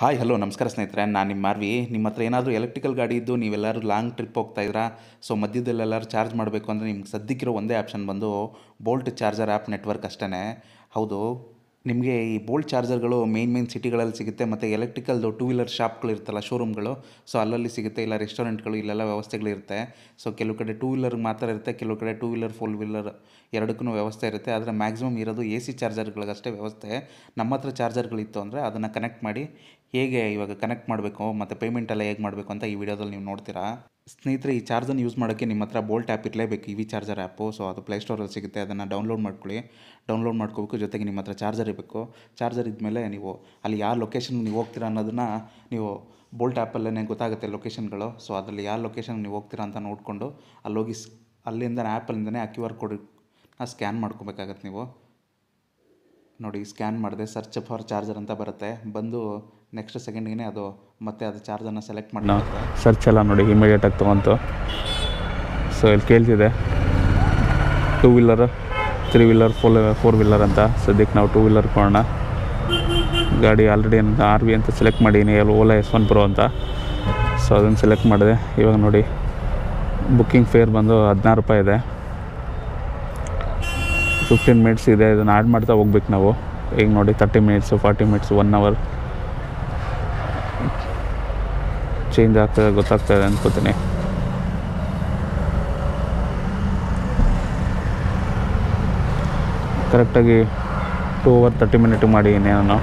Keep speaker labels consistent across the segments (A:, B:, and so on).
A: hi hello ನಮಸ್ಕಾರ ಸ್ನೇಹಿತರೆ ನಾನು ನಿಮ್ಮ ಮಾರ್ವಿ ನಿಮ್ಮ ಹತ್ರ ಏನಾದರೂ ಎಲೆಕ್ಟ್ರಿಕಲ್ ಗಾಡಿ ಇದ್ದು ನೀವೆಲ್ಲರೂ ಲಾಂಗ್ ಟ್ರಿಪ್ ಹೋಗ್ತಾ ಇದ್ದೀರಾ ಸೊ ಮಧ್ಯದಲ್ಲೆಲ್ಲರೂ ಚಾರ್ಜ್ ಮಾಡಬೇಕು ಅಂದರೆ ನಿಮ್ಗೆ ಸದ್ಯಕ್ಕಿರೋ ಒಂದೇ ಆಪ್ಷನ್ ಬಂದು ಬೋಲ್ಟ್ ಚಾರ್ಜರ್ ಆ್ಯಪ್ ನೆಟ್ವರ್ಕ್ ಅಷ್ಟೇ ಹೌದು ನಿಮಗೆ ಈ ಬೋಲ್ಡ್ ಚಾರ್ಜರ್ಗಳು ಮೇನ್ ಮೇನ್ ಸಿಟಿಗಳಲ್ಲಿ ಸಿಗುತ್ತೆ ಮತ್ತು ಎಲೆಕ್ಟ್ರಿಕಲ್ದು ಟೂ ವೀಲರ್ ಶಾಪ್ಗಳು ಇರ್ತಲ್ಲ ಶೋರೂಮ್ಗಳು ಸೊ ಅಲ್ಲಲ್ಲಿ ಸಿಗುತ್ತೆ ಇಲ್ಲ ರೆಸ್ಟೋರೆಂಟ್ಗಳು ಇಲ್ಲೆಲ್ಲ ವ್ಯವಸ್ಥೆಗಳಿರುತ್ತೆ ಸೊ ಕೆಲವು ಕಡೆ ಟೂ ವೀಲರ್ಗೆ ಮಾತ್ರ ಇರುತ್ತೆ ಕೆಲವು ಕಡೆ ಟೂ ವೀಲರ್ ಫೋರ್ ವೀಲರ್ ಎರಡಕ್ಕೂ ವ್ಯವಸ್ಥೆ ಇರುತ್ತೆ ಆದರೆ ಮ್ಯಾಕ್ಸಿಮಮ್ ಇರೋದು ಎ ಸಿ ಚಾರ್ಜರ್ಗಳಿಗಷ್ಟೇ ವ್ಯವಸ್ಥೆ ನಮ್ಮ ಹತ್ರ ಚಾರ್ಜರ್ಗಳಿತ್ತು ಅಂದರೆ ಅದನ್ನು ಕನೆಕ್ಟ್ ಮಾಡಿ ಹೇಗೆ ಇವಾಗ ಕನೆಕ್ಟ್ ಮಾಡಬೇಕು ಮತ್ತು ಪೇಮೆಂಟ್ ಎಲ್ಲ ಹೇಗೆ ಮಾಡಬೇಕು ಅಂತ ಈ ವಿಡಿಯೋದಲ್ಲಿ ನೀವು ನೋಡ್ತೀರಾ ಸ್ನೇಹಿತರೆ ಈ ಚಾರ್ಜರ್ ಯೂಸ್ ಮಾಡೋಕ್ಕೆ ನಿಮ್ಮ ಹತ್ರ ಬೋಲ್ಟ್ ಆ್ಯಪ್ ಇರಲೇಬೇಕು E V charger app so ಅದು ಪ್ಲೇ ಸ್ಟೋರಲ್ಲಿ ಸಿಗುತ್ತೆ ಅದನ್ನು ಡೌನ್ಲೋಡ್ ಮಾಡ್ಕೊಳ್ಳಿ ಡೌನ್ಲೋಡ್ ಮಾಡ್ಕೋಬೇಕು ಜೊತೆಗೆ ನಿಮ್ಮ ಹತ್ರ ಚಾರ್ಜರ್ ಇರಬೇಕು ಚಾರ್ಜರ್ ಇದ್ಮೇಲೆ ನೀವು ಅಲ್ಲಿ ಯಾವ ಲೊಕೇಶನ್ ನೀವು ಹೋಗ್ತೀರಾ ಅನ್ನೋದನ್ನು ನೀವು ಬೋಲ್ಟ್ ಆ್ಯಪಲ್ಲೇ ಗೊತ್ತಾಗುತ್ತೆ ಲೊಕೇಶನ್ಗಳು ಸೊ ಅದರಲ್ಲಿ ಯಾವ ಲೊಕೇಶನ್ ನೀವು ಹೋಗ್ತೀರಾ ಅಂತ ನೋಡಿಕೊಂಡು ಅಲ್ಲೋಗಿ ಸ್ ಅಲ್ಲಿಂದ ಆ್ಯಪಲ್ಲಿಂದನೇ ಆ ಕ್ಯೂ ಆರ್ ಕೋಡ್ ಸ್ಕ್ಯಾನ್ ಮಾಡ್ಕೋಬೇಕಾಗತ್ತೆ ನೀವು ನೋಡಿ ಸ್ಕ್ಯಾನ್ ಮಾಡಿದೆ ಸರ್ಚ್ ಫಾರ್ ಚಾರ್ಜರ್ ಅಂತ ಬರುತ್ತೆ ಬಂದು ನೆಕ್ಸ್ಟ್ ಸೆಕೆಂಡ್ಗೆ ಅದು ಮತ್ತೆ ಅದು ಚಾರ್ಜರ್ನ ಸೆಲೆಕ್ಟ್ ಮಾಡಿ
B: ಸರ್ಚ್ ಎಲ್ಲ ನೋಡಿ ಇಮಿಡಿಯೇಟಾಗಿ ತೊಗೊಂತು ಸೊ ಇಲ್ಲಿ ಕೇಳ್ತಿದೆ ಟೂ ವೀಲರ್ ತ್ರೀ ವೀಲರ್ ಫೋಲ್ ಫೋರ್ ವೀಲರ್ ಅಂತ ಸದ್ಯಕ್ಕೆ ನಾವು ಟೂ ವೀಲರ್ ಕೊಡೋಣ ಗಾಡಿ ಆಲ್ರೆಡಿ ಏನಂತ ಆರ್ ಬಿ ಅಂತ ಸೆಲೆಕ್ಟ್ ಮಾಡೀನಿ ಎಲ್ಲಿ ಓಲಾ ಎಸ್ ಒನ್ ಪ್ರೋ ಅಂತ ಸೊ ಅದನ್ನು ಸೆಲೆಕ್ಟ್ ಮಾಡಿದೆ ಇವಾಗ ನೋಡಿ ಬುಕ್ಕಿಂಗ್ ಫೇರ್ ಬಂದು ಹದಿನಾರು ರೂಪಾಯಿ ಇದೆ ಫಿಫ್ಟೀನ್ ಮಿನಿಟ್ಸ್ ಇದೆ ಇದನ್ನು ಆ್ಯಡ್ ಮಾಡ್ತಾ ಹೋಗ್ಬೇಕು ನಾವು ಈಗ ನೋಡಿ thirty minutes forty minutes one hour change ಆಗ್ತದೆ ಗೊತ್ತಾಗ್ತದೆ ಅನ್ಕೋತೀನಿ ಕರೆಕ್ಟಾಗಿ ಟೂ ಅವರ್ ತರ್ಟಿ ಮಿನಿಟ್ ಮಾಡಿದ್ದೀನಿ ನಾನು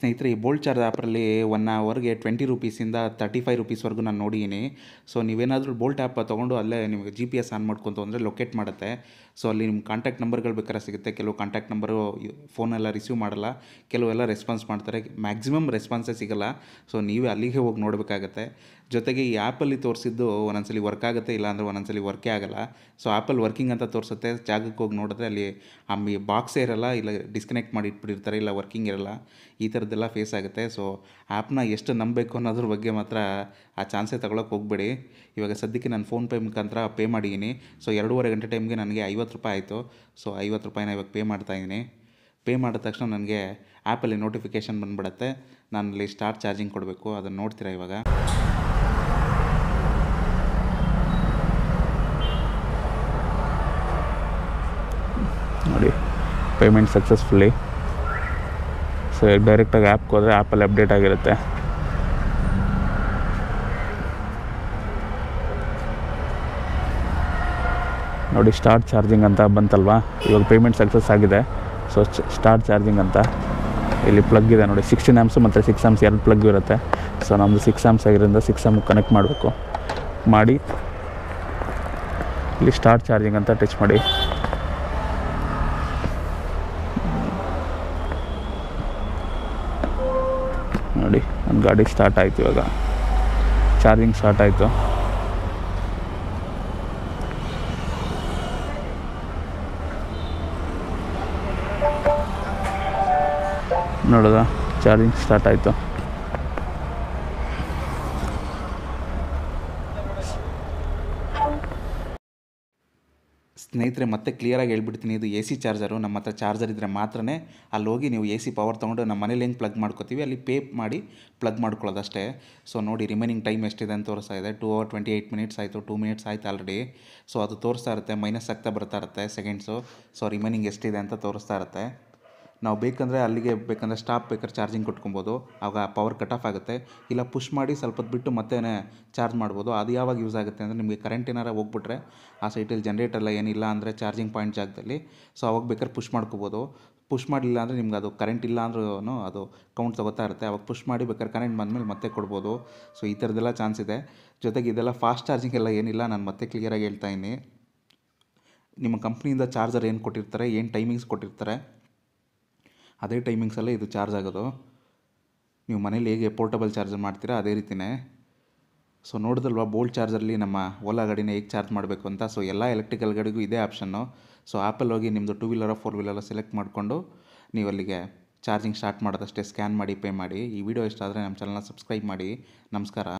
A: ಸ್ನೇಹಿತರೆ ಈ ಬೋಲ್ಟ್ ಚಾರ್ಜ್ ಆ್ಯಪಲ್ಲಿ ಒನ್ ಅವರ್ಗೆ ಟ್ವೆಂಟಿ ರುಪೀಸಿಂದ ತರ್ಟಿ ಫೈವ್ ರುಪೀಸ್ವರೆಗೂ ನಾನು ನೋಡಿದ್ದೀನಿ ಸೊ ನೀವೇನಾದರೂ ಬೋಲ್ಟ್ ಆ್ಯಪ್ ತೊಗೊಂಡು ಅಲ್ಲೇ ನಿಮಗೆ ಜಿ ಪಿ ಎಸ್ ಆನ್ ಮಾಡ್ಕೊತು ಅಂದರೆ ಲೊಕೇಟ್ ಮಾಡುತ್ತೆ ಸೊ ಅಲ್ಲಿ ನಿಮ್ಮ ಕಾಂಟ್ಯಾಕ್ಟ್ ನಂಬರ್ಗಳು ಬೇಕಾದ್ರೆ ಸಿಗುತ್ತೆ ಕೆಲವು ಕಾಂಟ್ಯಾಕ್ಟ್ ನಂಬರು ಫೋನೆಲ್ಲ ರಿಸೀವ್ ಮಾಡಲ್ಲ ಕೆಲವೆಲ್ಲ ರೆಸ್ಪಾನ್ಸ್ ಮಾಡ್ತಾರೆ ಮ್ಯಾಕ್ಸಿಮಮ್ ರೆಸ್ಪಾನ್ಸೇ ಸಿಗಲ್ಲ ಸೊ ನೀವೇ ಅಲ್ಲಿಗೆ ಹೋಗಿ ನೋಡಬೇಕಾಗತ್ತೆ ಜೊತೆಗೆ ಈ ಆ್ಯಪಲ್ಲಿ ತೋರಿಸಿದ್ದು ಒಂದೊಂದ್ಸಲಿ ವರ್ಕ್ ಆಗುತ್ತೆ ಅಂದರೆ ಒಂದೊಂದ್ಸಲಿ ವರ್ಕೇ ಆಗೋಲ್ಲ ಸೊ ಆ್ಯಪಲ್ಲಿ ವರ್ಕಿಂಗ್ ಅಂತ ತೋರಿಸುತ್ತೆ ಜಾಗಕ್ಕೆ ಹೋಗಿ ನೋಡಿದ್ರೆ ಅಲ್ಲಿ ಆ ಬಾಕ್ಸೇ ಇರಲ್ಲ ಇಲ್ಲ ಡಿಸ್ಕನೆಕ್ಟ್ ಮಾಡಿ ಇಟ್ಬಿಟ್ಟಿರ್ತಾರೆ ಇಲ್ಲ ವರ್ಕಿಂಗ್ ಇರಲ್ಲ ಈ ಥರದ್ದೆಲ್ಲ ಫೇಸ್ ಆಗುತ್ತೆ ಸೊ ಆ್ಯಪ್ನ ಎಷ್ಟು ನಂಬಬೇಕು ಅನ್ನೋದ್ರ ಬಗ್ಗೆ ಮಾತ್ರ ಆ ಚಾನ್ಸೇ ತಗೊಳಕ್ಕೆ ಹೋಗಬೇಡಿ ಇವಾಗ ಸದ್ಯಕ್ಕೆ ನಾನು ಫೋನ್ಪೇ ಮುಖಾಂತರ ಪೇ ಮಾಡಿದ್ದೀನಿ ಸೊ ಎರಡೂವರೆ ಗಂಟೆ ಟೈಮ್ಗೆ ನನಗೆ ಐವತ್ತು ರೂಪಾಯಿ ಆಯಿತು ಸೊ ಐವತ್ತು ರೂಪಾಯಿನ ಇವಾಗ ಪೇ ಮಾಡ್ತಾಯಿದ್ದೀನಿ ಪೇ ಮಾಡಿದ ತಕ್ಷಣ ನನಗೆ ಆ್ಯಪಲ್ಲಿ ನೋಟಿಫಿಕೇಷನ್ ಬಂದ್ಬಿಡತ್ತೆ ನಾನು ಅಲ್ಲಿ ಸ್ಟಾರ್ ಚಾರ್ಜಿಂಗ್ ಕೊಡಬೇಕು ಅದನ್ನು ನೋಡ್ತೀರಾ ಇವಾಗ
B: ನೋಡಿ ಪೇಮೆಂಟ್ ಸಕ್ಸಸ್ಫುಲ್ಲಿ ಸೊ ಡೈರೆಕ್ಟಾಗಿ ಆ್ಯಪ್ಗೆ ಹೋದರೆ ಆ್ಯಪಲ್ಲಿ ಅಪ್ಡೇಟ್ ಆಗಿರುತ್ತೆ ನೋಡಿ ಸ್ಟಾರ್ಟ್ ಚಾರ್ಜಿಂಗ್ ಅಂತ ಬಂತಲ್ವಾ ಇವಾಗ ಪೇಮೆಂಟ್ ಸಕ್ಸಸ್ ಆಗಿದೆ ಸೊ ಸ್ಟಾರ್ಟ್ ಚಾರ್ಜಿಂಗ್ ಅಂತ ಇಲ್ಲಿ ಪ್ಲಗ್ ಇದೆ ನೋಡಿ ಸಿಕ್ಸ್ಟೀನ್ ಆಮ್ಸು ಮತ್ತು ಸಿಕ್ಸ್ ಆಮ್ಸ್ ಎರಡು ಪ್ಲಗ್ ಇರುತ್ತೆ ಸೊ ನಮ್ಮದು ಸಿಕ್ಸ್ ಆಮ್ಸ್ ಆಗಿರೋದ್ರಿಂದ ಸಿಕ್ಸ್ ಆಮ್ ಕನೆಕ್ಟ್ ಮಾಡಬೇಕು ಮಾಡಿ ಇಲ್ಲಿ ಸ್ಟಾರ್ಟ್ ಚಾರ್ಜಿಂಗ್ ಅಂತ ಟಚ್ ಮಾಡಿ ಗಾಡಿ ಸ್ಟಾರ್ಟ್ ಆಯಿತು ಇವಾಗ ಚಾರ್ಜಿಂಗ್ ಸ್ಟಾರ್ಟ್ ಆಯಿತು ನೋಡೋದ ಚಾರ್ಜಿಂಗ್ ಸ್ಟಾರ್ಟ್ ಆಯಿತು
A: ಸ್ನೇಹಿತರೆ ಮತ್ತೆ ಕ್ಲಿಯರಾಗಿ ಹೇಳ್ಬಿಡ್ತೀನಿ ಇದು ಎ ಸಿ ಚಾರ್ಜರು ನಮ್ಮ ಹತ್ರ ಚಾರ್ಜರ್ ಇದ್ದರೆ ಮಾತ್ರನೇ ಅಲ್ಲಿ ಹೋಗಿ ನೀವು ಎ ಸಿ ಪವರ್ ತೊಗೊಂಡು ನಮ್ಮ ಮನೇಲಿ ಹೆಂಗೆ ಪ್ಲಗ್ ಮಾಡ್ಕೋತೀವಿ ಅಲ್ಲಿ ಪೇ ಮಾಡಿ ಪ್ಲಗ್ ಮಾಡ್ಕೊಳ್ಳೋದು ಅಷ್ಟೇ ಸೊ ನೋಡಿ ರಿಮೈನಿಂಗ್ ಟೈಮ್ ಎಷ್ಟಿದೆ ಅಂತ ತೋರಿಸ್ತಾ ಇದೆ two hour twenty eight minutes ಆಯಿತು ಟೂ ಮಿನಿಟ್ಸ್ ಆಯ್ತು ಆಲ್ರೆಡಿ ಸೊ ಅದು ತೋರಿಸ್ತಾ ಇರುತ್ತೆ ಮೈನಸ್ ಆಗ್ತಾ ಬರ್ತಾ ಇರುತ್ತೆ ಸೆಕೆಂಡ್ಸು ಸೊ ರಿಮೈನಿಂಗ್ ಎಷ್ಟಿದೆ ಅಂತ ತೋರಿಸ್ತಾ ಇರುತ್ತೆ ನಾವು ಬೇಕಂದರೆ ಅಲ್ಲಿಗೆ ಬೇಕಂದರೆ ಸ್ಟಾಪ್ ಬೇಕಾದ್ರೆ ಚಾರ್ಜಿಂಗ್ ಕೊಟ್ಕೊಬೋದು ಆವಾಗ ಪವರ್ ಕಟ್ ಆಫ್ ಆಗುತ್ತೆ ಇಲ್ಲ ಪುಷ್ ಮಾಡಿ ಸ್ವಲ್ಪ ಹೊತ್ತು ಬಿಟ್ಟು ಮತ್ತೆ ಚಾರ್ಜ್ ಮಾಡ್ಬೋದು ಅದು ಯಾವಾಗ ಯೂಸ್ ಆಗುತ್ತೆ ಅಂದರೆ ನಿಮಗೆ ಕರೆಂಟ್ ಏನಾರ ಹೋಗ್ಬಿಟ್ರೆ ಆ ಸೈಟಲ್ಲಿ ಜನ್ರೇಟರ್ ಎಲ್ಲ ಏನಿಲ್ಲ ಅಂದರೆ ಚಾರ್ಜಿಂಗ್ ಪಾಯಿಂಟ್ ಜಾಗದಲ್ಲಿ ಸೊ ಅವಾಗ ಬೇಕಾದ್ರೆ ಪುಷ್ ಮಾಡ್ಕೋಬೋದು ಪುಷ್ ಮಾಡಲಿಲ್ಲ ಅಂದರೆ ನಿಮ್ಗೆ ಅದು ಕರೆಂಟ್ ಇಲ್ಲ ಅಂದ್ರೂ ಅದು ಕೌಂಟ್ ತೊಗೋತಾ ಇರುತ್ತೆ ಅವಾಗ ಪುಷ್ ಮಾಡಿ ಬೇಕಾದ್ರೆ ಕರೆಂಟ್ ಬಂದಮೇಲೆ ಮತ್ತೆ ಕೊಡ್ಬೋದು ಸೊ ಈ ಥರದ್ದೆಲ್ಲ ಚಾನ್ಸ್ ಇದೆ ಜೊತೆಗೆ ಇದೆಲ್ಲ ಫಾಸ್ಟ್ ಚಾರ್ಜಿಂಗ್ ಎಲ್ಲ ಏನಿಲ್ಲ ನಾನು ಮತ್ತೆ ಕ್ಲಿಯರಾಗಿ ಹೇಳ್ತಾ ನಿಮ್ಮ ಕಂಪ್ನಿಯಿಂದ ಚಾರ್ಜರ್ ಏನು ಕೊಟ್ಟಿರ್ತಾರೆ ಏನು ಟೈಮಿಂಗ್ಸ್ ಕೊಟ್ಟಿರ್ತಾರೆ ಅದೇ ಟೈಮಿಂಗ್ಸಲ್ಲೇ ಇದು ಚಾರ್ಜ್ ಆಗೋದು ನೀವು ಮನೇಲಿ ಹೇಗೆ ಪೋರ್ಟಬಲ್ ಚಾರ್ಜರ್ ಮಾಡ್ತೀರಾ ಅದೇ ರೀತಿಯೇ ಸೊ ನೋಡಿದಲ್ವಾ ಬೋಲ್ಟ್ ಚಾರ್ಜರಲ್ಲಿ ನಮ್ಮ ಓಲಾ ಗಾಡಿನ ಹೇಗೆ ಚಾರ್ಜ್ ಮಾಡಬೇಕು ಅಂತ ಸೊ ಎಲ್ಲ ಎಲೆಕ್ಟ್ರಿಕಲ್ ಗಾಡಿಗೂ ಇದೇ ಆಪ್ಷನ್ನು ಸೊ ಆ್ಯಪಲ್ಲಿ ಹೋಗಿ ನಿಮ್ಮದು two wheeler four wheeler select ಮಾಡಿಕೊಂಡು ನೀವು ಅಲ್ಲಿಗೆ ಚಾರ್ಜಿಂಗ್ ಸ್ಟಾರ್ಟ್ ಮಾಡೋದಷ್ಟೇ ಸ್ಕ್ಯಾನ್ ಮಾಡಿ ಪೇ ಮಾಡಿ ಈ ವಿಡಿಯೋ ಇಷ್ಟ ನಮ್ಮ ಚಾನಲ್ನ ಸಬ್ಸ್ಕ್ರೈಬ್ ಮಾಡಿ ನಮಸ್ಕಾರ